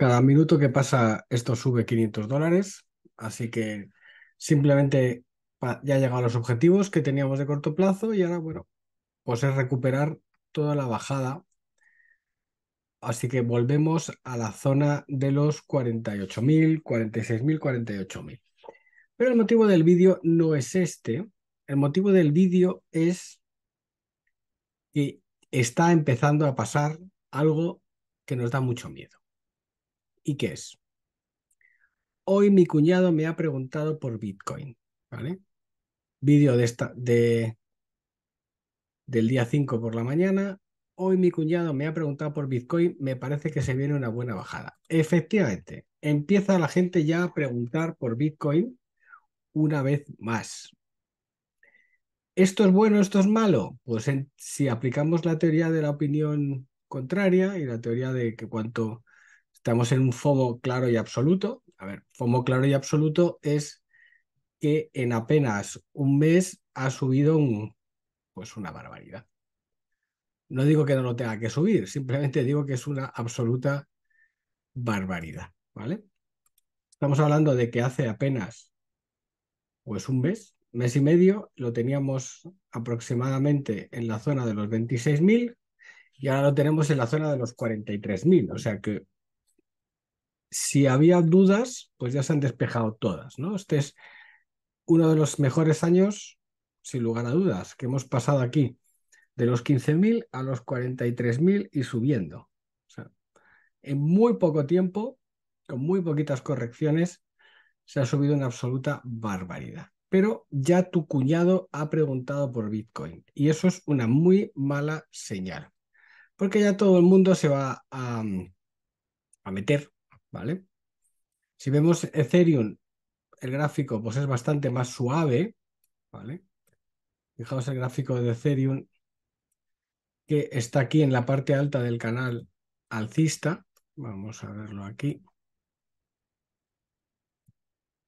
cada minuto que pasa esto sube 500 dólares, así que simplemente ya ha llegado a los objetivos que teníamos de corto plazo y ahora, bueno, pues es recuperar toda la bajada. Así que volvemos a la zona de los 48.000, 46.000, 48.000. Pero el motivo del vídeo no es este. El motivo del vídeo es que está empezando a pasar algo que nos da mucho miedo. ¿Y qué es? Hoy mi cuñado me ha preguntado por Bitcoin, ¿vale? Vídeo de esta, de, del día 5 por la mañana. Hoy mi cuñado me ha preguntado por Bitcoin, me parece que se viene una buena bajada. Efectivamente, empieza la gente ya a preguntar por Bitcoin una vez más. ¿Esto es bueno, esto es malo? Pues si aplicamos la teoría de la opinión contraria y la teoría de que cuanto Estamos en un FOMO claro y absoluto. A ver, FOMO claro y absoluto es que en apenas un mes ha subido pues una barbaridad. No digo que no lo tenga que subir, simplemente digo que es una absoluta barbaridad, ¿vale? Estamos hablando de que hace apenas pues un mes, mes y medio, lo teníamos aproximadamente en la zona de los 26.000 y ahora lo tenemos en la zona de los 43.000, o sea que si había dudas, pues ya se han despejado todas, ¿no? Este es uno de los mejores años, sin lugar a dudas, que hemos pasado aquí, de los 15.000 a los 43.000 y subiendo. en muy poco tiempo, con muy poquitas correcciones, se ha subido en absoluta barbaridad. Pero ya tu cuñado ha preguntado por Bitcoin y eso es una muy mala señal, porque ya todo el mundo se va a mm, meter ¿vale? Si vemos Ethereum, el gráfico pues es bastante más suave, ¿vale? Fijaos el gráfico de Ethereum que está aquí en la parte alta del canal alcista. Vamos a verlo aquí.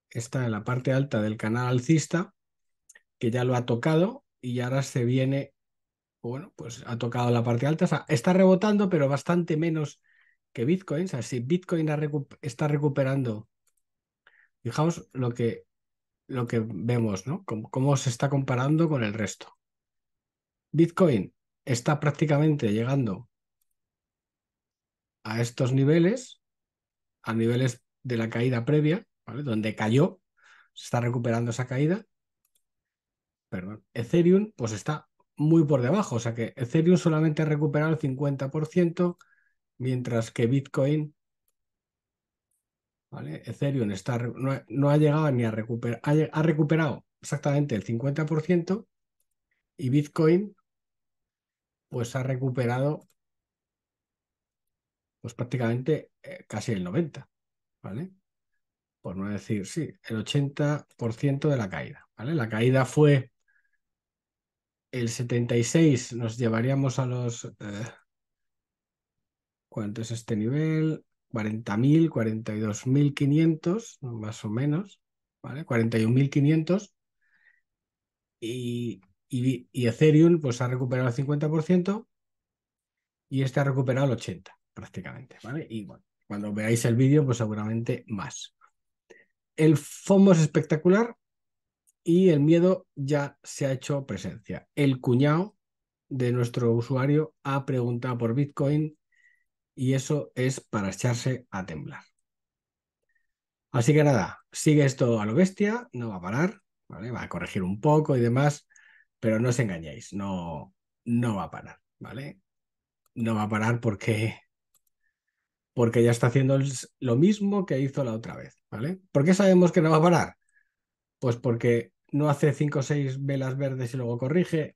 Está en la parte alta del canal alcista, que ya lo ha tocado y ahora se viene, bueno, pues ha tocado la parte alta. está rebotando, pero bastante menos que Bitcoin. O sea, si Bitcoin está recuperando, fijaos lo que, lo que vemos, ¿no? cómo se está comparando con el resto. Bitcoin está prácticamente llegando a estos niveles, a niveles de la caída previa, ¿vale? Donde cayó, se está recuperando esa caída. Perdón, Ethereum pues está muy por debajo, o sea que Ethereum solamente ha recuperado el 50%, mientras que Bitcoin, ¿vale? Ethereum no, ha, llegado ni a recuperar, ha, recuperado exactamente el 50% y Bitcoin pues ha recuperado pues prácticamente eh, casi el 90%, ¿vale? Por no decir, sí, el 80% de la caída, ¿vale? La caída fue el 76, nos llevaríamos a los... Eh, ¿Cuánto es este nivel? 40.000, 42.500, más o menos, ¿vale? 41.500. Y, y, Ethereum pues, ha recuperado el 50% y este ha recuperado el 80% prácticamente, ¿vale? Y bueno, cuando veáis el vídeo, pues seguramente más. El FOMO es espectacular y el miedo ya se ha hecho presencia. El cuñado de nuestro usuario ha preguntado por Bitcoin y eso es para echarse a temblar. Así que nada, sigue esto a lo bestia, no va a parar, ¿vale? va a corregir un poco y demás, pero no os engañéis, no, no va a parar, ¿vale? No va a parar porque, porque ya está haciendo lo mismo que hizo la otra vez, ¿vale? ¿Por qué sabemos que no va a parar? Pues porque no hace cinco o seis velas verdes y luego corrige,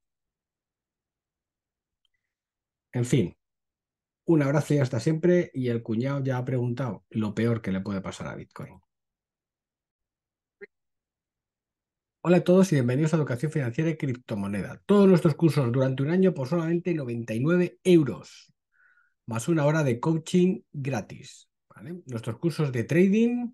En fin, un abrazo y hasta siempre. Y el cuñado ya ha preguntado lo peor que le puede pasar a Bitcoin. Hola a todos y bienvenidos a Educación Financiera y Criptomoneda. Todos nuestros cursos durante un año por solamente 99 euros, más una hora de coaching gratis. Nuestros cursos de trading,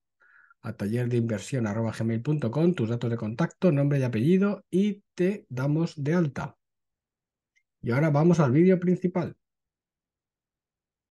a tallerdeinversión.com, tus datos de contacto, nombre y apellido y te damos de alta. Y ahora vamos al vídeo principal.